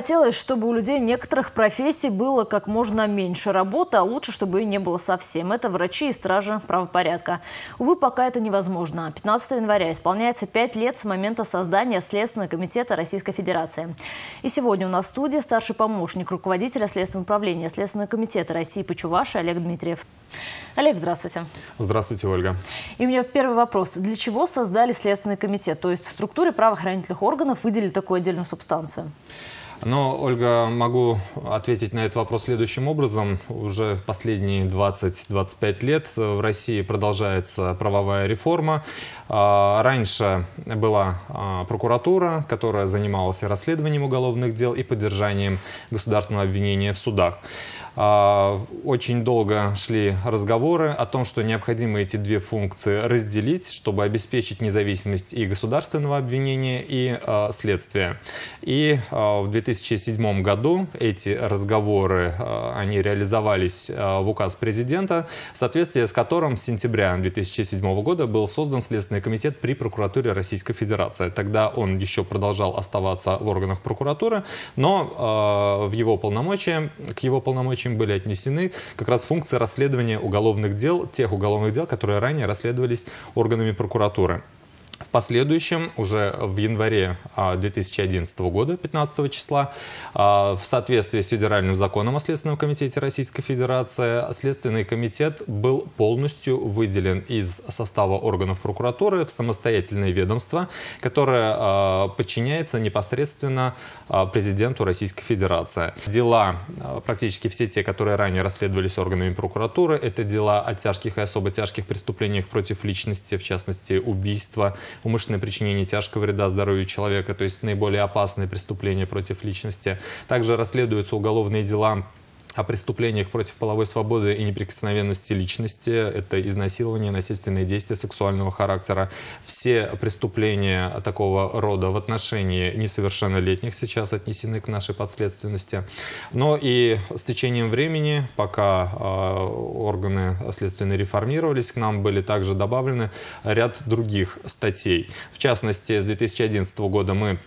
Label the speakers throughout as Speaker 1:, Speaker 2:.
Speaker 1: хотелось, чтобы у людей некоторых профессий было как можно меньше работы, а лучше, чтобы и не было совсем. Это врачи и стражи правопорядка. Увы, пока это невозможно. 15 января исполняется 5 лет с момента создания Следственного комитета Российской Федерации. И сегодня у нас в студии старший помощник руководителя Следственного управления Следственного комитета России по Чуваши Олег Дмитриев. Олег, здравствуйте.
Speaker 2: Здравствуйте, Ольга.
Speaker 1: И у меня первый вопрос. Для чего создали Следственный комитет? То есть в структуре правоохранительных органов выделили такую отдельную субстанцию?
Speaker 2: Но, Ольга, могу ответить на этот вопрос следующим образом. Уже последние 20-25 лет в России продолжается правовая реформа. А, раньше была а, прокуратура, которая занималась расследованием уголовных дел и поддержанием государственного обвинения в судах. А, очень долго шли разговоры о том, что необходимо эти две функции разделить, чтобы обеспечить независимость и государственного обвинения, и следствия. И в 2000 2007 году эти разговоры, э, они реализовались э, в указ президента, в соответствии с которым с сентября 2007 года был создан Следственный комитет при прокуратуре Российской Федерации. Тогда он еще продолжал оставаться в органах прокуратуры, но э, в его полномочия, к его полномочиям были отнесены как раз функции расследования уголовных дел, тех уголовных дел, которые ранее расследовались органами прокуратуры. В последующем, уже в январе 2011 а, года, 15 числа, а, в соответствии с федеральным законом о Следственном комитете Российской Федерации, Следственный комитет был полностью выделен из состава органов прокуратуры в самостоятельное ведомство, которое а, подчиняется непосредственно президенту Российской Федерации. Дела, практически все те, которые ранее расследовались органами прокуратуры, это дела о тяжких и особо тяжких преступлениях против личности, в частности убийства, умышленное причинение тяжкого вреда здоровью человека, то есть наиболее опасные преступления против личности. Также расследуются уголовные дела о преступлениях против половой свободы и неприкосновенности личности. Это изнасилование, насильственные действия сексуального характера. Все преступления такого рода в отношении несовершеннолетних сейчас отнесены к нашей подследственности. Но и с течением времени, пока а, органы следственные реформировались, к нам были также добавлены ряд других статей. В частности, с 2011 года мы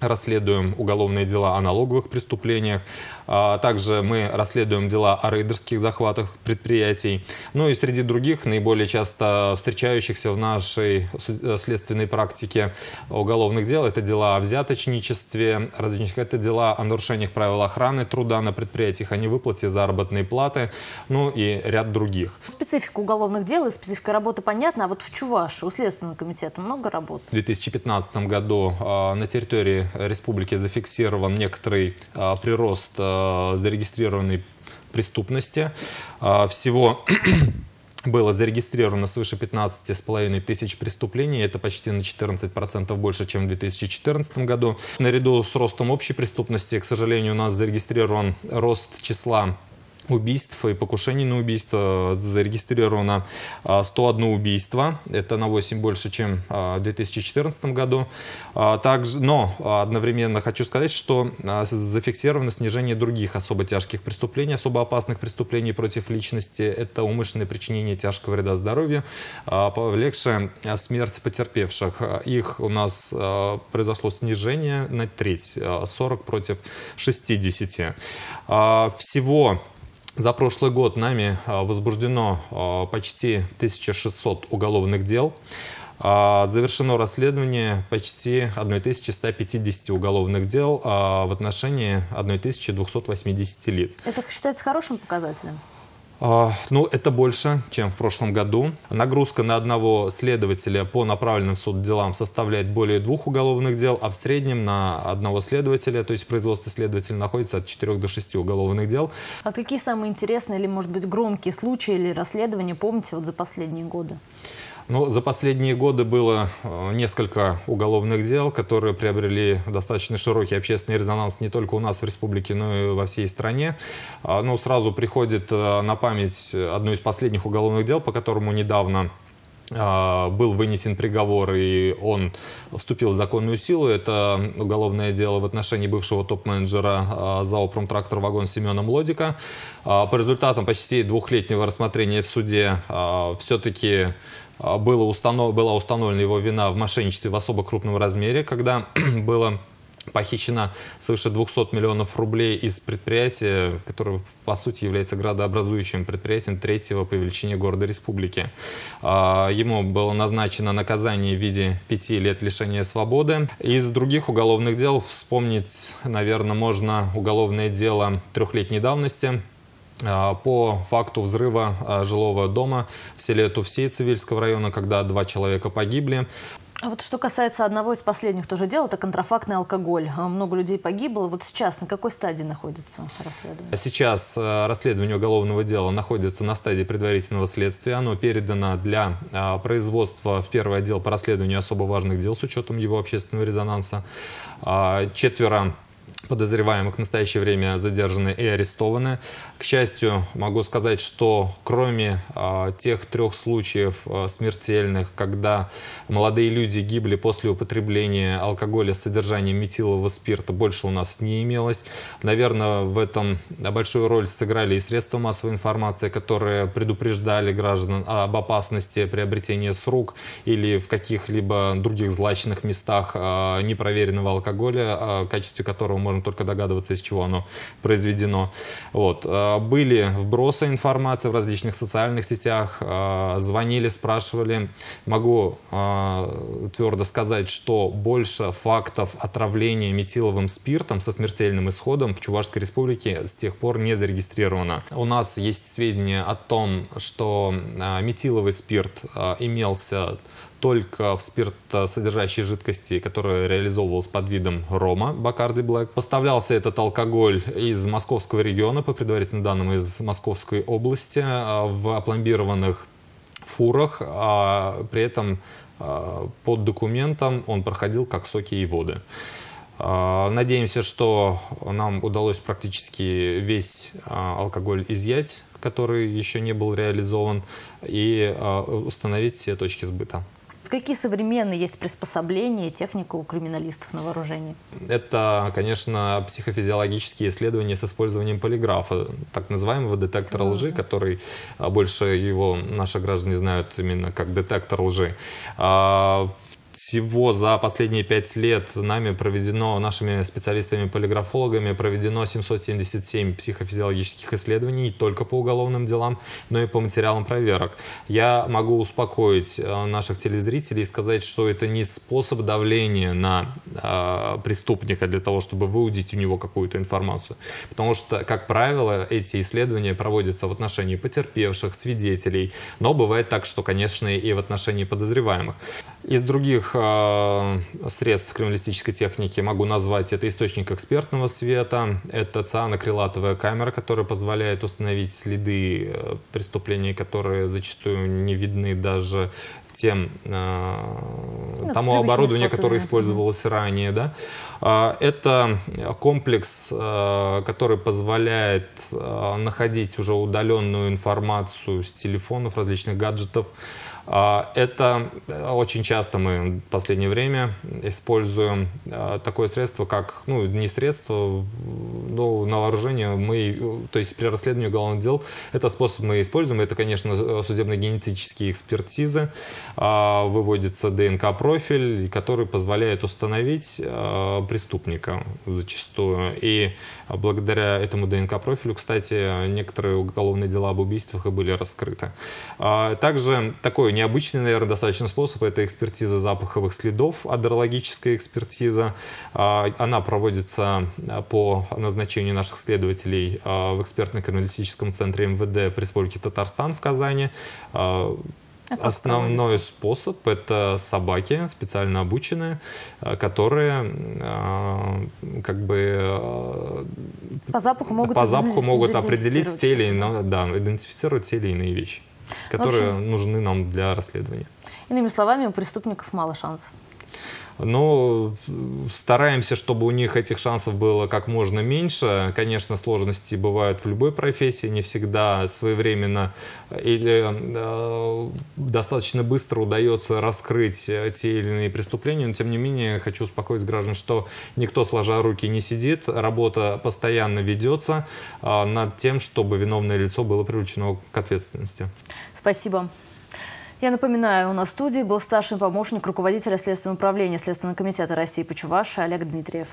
Speaker 2: расследуем уголовные дела о налоговых преступлениях, а, также мы расследуем дела о рейдерских захватах предприятий, ну и среди других наиболее часто встречающихся в нашей э, следственной практике уголовных дел это дела о взяточничестве, различных это дела о нарушениях правил охраны труда на предприятиях, о невыплате заработной платы, ну и ряд других.
Speaker 1: Специфика уголовных дел и специфика работы понятна, а вот в Чувашии у Следственного комитета много работы?
Speaker 2: В 2015 году а, на территории республики зафиксирован некоторый а, прирост а, зарегистрированной преступности. А, всего было зарегистрировано свыше 15,5 тысяч преступлений. Это почти на 14% больше, чем в 2014 году. Наряду с ростом общей преступности, к сожалению, у нас зарегистрирован рост числа убийств и покушений на убийство зарегистрировано 101 а, убийство. Это на 8 больше, чем а, в 2014 году. А, также, но одновременно хочу сказать, что зафиксировано снижение других особо тяжких преступлений, особо опасных преступлений против личности. Это умышленное причинение тяжкого вреда здоровью, повлекшее смерть потерпевших. Их у нас произошло снижение на треть, 40 против 60. Всего за прошлый год нами а, возбуждено а, почти 1600 уголовных дел. А, завершено расследование почти 1150 уголовных дел в отношении 1280 лиц.
Speaker 1: Это считается хорошим показателем?
Speaker 2: А, ну, это больше, чем в прошлом году. Нагрузка на одного следователя по направленным в суд делам составляет более двух уголовных дел, а в среднем на одного следователя, то есть производство следователя, находится от 4 до 6 уголовных дел.
Speaker 1: А какие самые интересные или, может быть, громкие случаи или расследования помните вот за последние годы?
Speaker 2: Ну, за последние годы было э, несколько уголовных дел, которые приобрели достаточно широкий общественный резонанс не только у нас в республике, но и во всей стране. А, ну, сразу приходит э, на память одно из последних уголовных дел, по которому недавно а, был вынесен приговор, и он вступил в законную силу. Это уголовное дело в отношении бывшего топ-менеджера а, ЗАО «Промтрактор Вагон» Семена Млодика. По результатам почти двухлетнего рассмотрения в суде все-таки а, было установ... была установлена его вина в мошенничестве в особо крупном размере, когда было похищено свыше 200 миллионов рублей из предприятия, которое, по сути, является градообразующим предприятием третьего по величине города республики. А, ему было назначено наказание в виде пяти лет лишения свободы. Из других уголовных дел вспомнить, наверное, можно уголовное дело трехлетней давности – а, по факту взрыва а, жилого дома в селе Тувсей Цивильского района, когда два человека погибли.
Speaker 1: А вот что касается одного из последних тоже дел, это контрафактный алкоголь. А, много людей погибло. Вот сейчас на какой стадии находится расследование?
Speaker 2: Сейчас расследование уголовного дела находится на стадии предварительного следствия. Оно передано для производства в первый отдел по расследованию особо важных дел с учетом его общественного резонанса. Четверо подозреваемых к настоящее время задержаны и арестованы. К счастью, могу сказать, что кроме э, тех трех случаев э, смертельных, когда молодые люди гибли после употребления алкоголя с содержанием метилового спирта, больше у нас не имелось. Наверное, в этом большую роль сыграли и средства массовой информации, которые предупреждали граждан об опасности приобретения с рук или в каких-либо других злачных местах э, непроверенного алкоголя, э, в качестве которого можем только догадываться, из чего оно произведено. Вот. Э, были вбросы информации в различных социальных сетях, э, звонили, спрашивали. Могу э, твердо сказать, что больше фактов отравления метиловым спиртом со смертельным исходом в Чувашской республике с тех пор не зарегистрировано. У нас есть сведения о том, что метиловый спирт имелся только в спирт содержащей жидкости, которая реализовывалась под видом рома Бакарди Блэк. Поставлялся этот алкоголь из московского региона, по предварительным данным, из Московской области, а, в опломбированных фурах, а при этом а, под документом он проходил как соки и воды. А, надеемся, что нам удалось практически весь алкоголь изъять, который еще не был реализован, и установить все точки сбыта
Speaker 1: какие современные есть приспособления, техника у криминалистов на вооружении?
Speaker 2: Это, конечно, психофизиологические исследования с использованием полиграфа, так называемого детектора лжи, который а, больше его наши граждане знают именно как детектор лжи. А, в всего за последние пять лет нами проведено, нашими специалистами-полиграфологами, проведено 777 психофизиологических исследований не только по уголовным делам, но и по материалам проверок. Я могу успокоить э, наших телезрителей и сказать, что это не способ давления на э, преступника для того, чтобы выудить у него какую-то информацию. Потому что, как правило, эти исследования проводятся в отношении потерпевших, свидетелей, но бывает так, что, конечно, и в отношении подозреваемых. Из других э, средств криминалистической техники могу назвать это источник экспертного света, это цианокрилатовая камера, которая позволяет установить следы э, преступлений, которые зачастую не видны даже тем, э, ну, тому оборудованию, которое использовалось ранее. Да? Э, это комплекс, э, который позволяет э, находить уже удаленную информацию с телефонов, различных гаджетов, а, это э, очень часто мы в последнее время используем а, такое средство, как, ну, не средство, ну, на вооружение мы, то есть при расследовании уголовных дел, это способ мы используем. Это, конечно, судебно-генетические экспертизы, а, выводится ДНК-профиль, который позволяет установить а, преступника зачастую. И благодаря этому ДНК-профилю, кстати, некоторые уголовные дела об убийствах и были раскрыты. А, также такой необычный, наверное, достаточно способ – это экспертиза запаховых следов, адрологическая экспертиза. Она проводится по назначению назначению наших следователей а, в экспертно-криминалистическом центре МВД при Республике Татарстан в Казани. А, а основной способ – это собаки, специально обученные, которые как бы
Speaker 1: по запаху могут, по запаху могут определить те
Speaker 2: или иные, да, идентифицировать те или иные вещи, которые общем, нужны нам для расследования.
Speaker 1: Иными словами, у преступников мало шансов.
Speaker 2: Но ну, стараемся, чтобы у них этих шансов было как можно меньше. Конечно, сложности бывают в любой профессии, не всегда своевременно или э, достаточно быстро удается раскрыть те или иные преступления. Но, тем не менее, хочу успокоить граждан, что никто, сложа руки, не сидит. Работа постоянно ведется э, над тем, чтобы виновное лицо было привлечено к ответственности.
Speaker 1: Спасибо. Я напоминаю, у нас в студии был старший помощник руководителя Следственного управления Следственного комитета России по Олег Дмитриев.